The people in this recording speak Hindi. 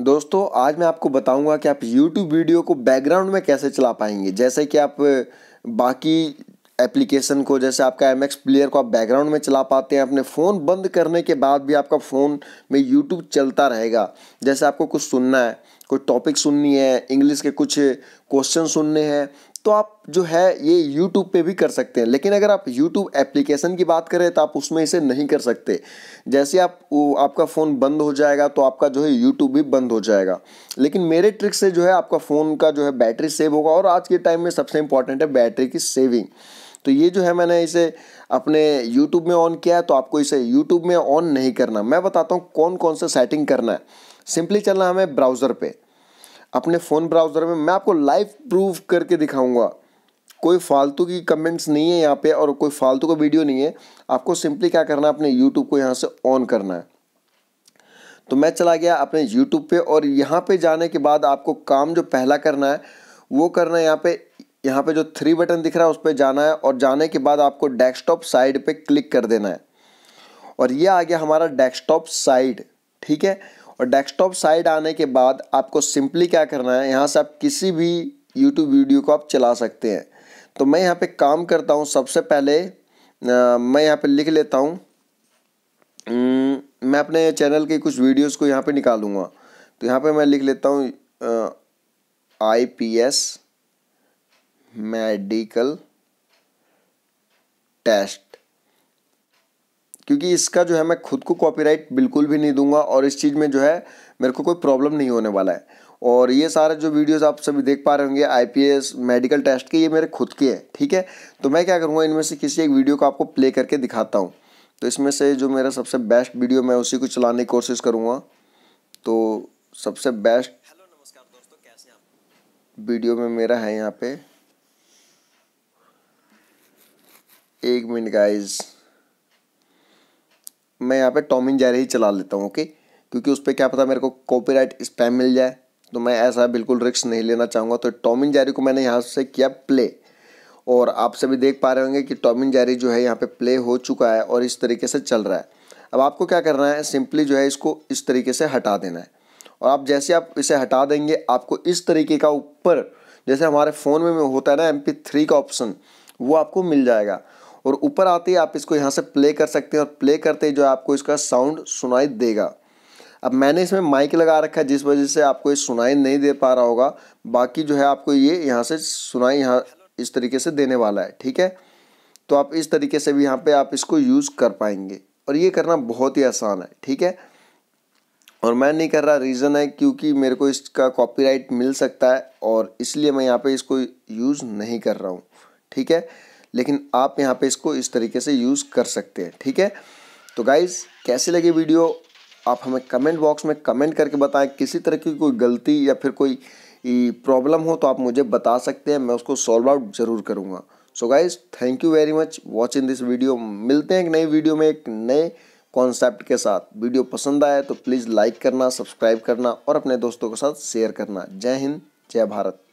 दोस्तों आज मैं आपको बताऊंगा कि आप YouTube वीडियो को बैकग्राउंड में कैसे चला पाएंगे जैसे कि आप बाकी एप्लीकेशन को जैसे आपका एम एक्स प्लेयर को आप बैकग्राउंड में चला पाते हैं अपने फ़ोन बंद करने के बाद भी आपका फ़ोन में यूट्यूब चलता रहेगा जैसे आपको कुछ सुनना है कोई टॉपिक सुननी है इंग्लिश के कुछ क्वेश्चन सुनने हैं तो आप जो है ये YouTube पे भी कर सकते हैं लेकिन अगर आप YouTube एप्लीकेशन की बात करें तो आप उसमें इसे नहीं कर सकते जैसे आप आपका फ़ोन बंद हो जाएगा तो आपका जो है YouTube भी बंद हो जाएगा लेकिन मेरे ट्रिक से जो है आपका फ़ोन का जो है बैटरी सेव होगा और आज के टाइम में सबसे इम्पॉर्टेंट है बैटरी की सेविंग तो ये जो है मैंने इसे अपने YouTube में ऑन किया है तो आपको इसे YouTube में ऑन नहीं करना मैं बताता हूँ कौन कौन सा सेटिंग करना है सिंपली चलना हमें ब्राउज़र पे अपने फ़ोन ब्राउज़र में मैं आपको लाइव प्रूफ करके दिखाऊंगा कोई फालतू की कमेंट्स नहीं है यहाँ पे और कोई फालतू का वीडियो नहीं है आपको सिंपली क्या करना है अपने यूट्यूब को यहाँ से ऑन करना है तो मैं चला गया अपने यूट्यूब पर और यहाँ पर जाने के बाद आपको काम जो पहला करना है वो करना है यहाँ पर यहाँ पर जो थ्री बटन दिख रहा है उस पर जाना है और जाने के बाद आपको डेस्कटॉप साइड पर क्लिक कर देना है और ये आ गया हमारा डेस्कटॉप साइड ठीक है और डेस्कटॉप साइड आने के बाद आपको सिंपली क्या करना है यहाँ से आप किसी भी यूट्यूब वीडियो को आप चला सकते हैं तो मैं यहाँ पे काम करता हूँ सबसे पहले आ, मैं यहाँ पे लिख लेता हूँ मैं अपने चैनल के कुछ वीडियोस को यहाँ पे निकालूंगा तो यहाँ पे मैं लिख लेता हूँ I P S medical test क्योंकि इसका जो है मैं खुद को कॉपीराइट बिल्कुल भी नहीं दूंगा और इस चीज़ में जो है मेरे को कोई प्रॉब्लम नहीं होने वाला है और ये सारे जो वीडियोस आप सभी देख पा रहे होंगे आईपीएस मेडिकल टेस्ट के ये मेरे खुद के हैं ठीक है तो मैं क्या करूँगा इनमें से किसी एक वीडियो को आपको प्ले करके दिखाता हूँ तो इसमें से जो मेरा सबसे बेस्ट वीडियो मैं उसी को चलाने की कोशिश करूँगा तो सबसे बेस्ट हेलो नमस्कार दोस्तों कैसे वीडियो में मेरा है यहाँ पे एक मिनट गाइज़ मैं यहाँ पे टॉम एंड जेरी ही चला लेता हूँ ओके क्योंकि उस पर क्या पता मेरे को कॉपीराइट स्पैम मिल जाए तो मैं ऐसा बिल्कुल रिक्स नहीं लेना चाहूँगा तो टॉम एंड जेरी को मैंने यहाँ से किया प्ले और आप सभी देख पा रहे होंगे कि टॉम जैरी जो है यहाँ पे प्ले हो चुका है और इस तरीके से चल रहा है अब आपको क्या करना है सिंपली जो है इसको इस तरीके से हटा देना है और आप जैसे आप इसे हटा देंगे आपको इस तरीके का ऊपर जैसे हमारे फ़ोन में होता है ना एम का ऑप्शन वो आपको मिल जाएगा और ऊपर आते ही आप इसको यहाँ से प्ले कर सकते हैं और प्ले करते ही जो है आपको इसका साउंड सुनाई देगा अब मैंने इसमें माइक लगा रखा है जिस वजह से आपको ये सुनाई नहीं दे पा रहा होगा बाकी जो है आपको ये यहाँ से सुनाई यहाँ इस तरीके से देने वाला है ठीक है तो आप इस तरीके से भी यहाँ पे आप इसको यूज़ कर पाएंगे और ये करना बहुत ही आसान है ठीक है और मैं नहीं कर रहा रीज़न है क्योंकि मेरे को इसका कॉपीराइट मिल सकता है और इसलिए मैं यहाँ पे इसको यूज़ नहीं कर रहा हूँ ठीक है लेकिन आप यहाँ पे इसको इस तरीके से यूज़ कर सकते हैं ठीक है तो गाइज़ कैसी लगी वीडियो आप हमें कमेंट बॉक्स में कमेंट करके बताएं किसी तरह की कोई गलती या फिर कोई प्रॉब्लम हो तो आप मुझे बता सकते हैं मैं उसको सॉल्व आउट ज़रूर करूँगा so guys thank you very much watching this video मिलते हैं एक नई वीडियो में एक नए कॉन्सेप्ट के साथ वीडियो पसंद आए तो प्लीज़ लाइक करना सब्सक्राइब करना और अपने दोस्तों के साथ शेयर करना जय हिंद जय भारत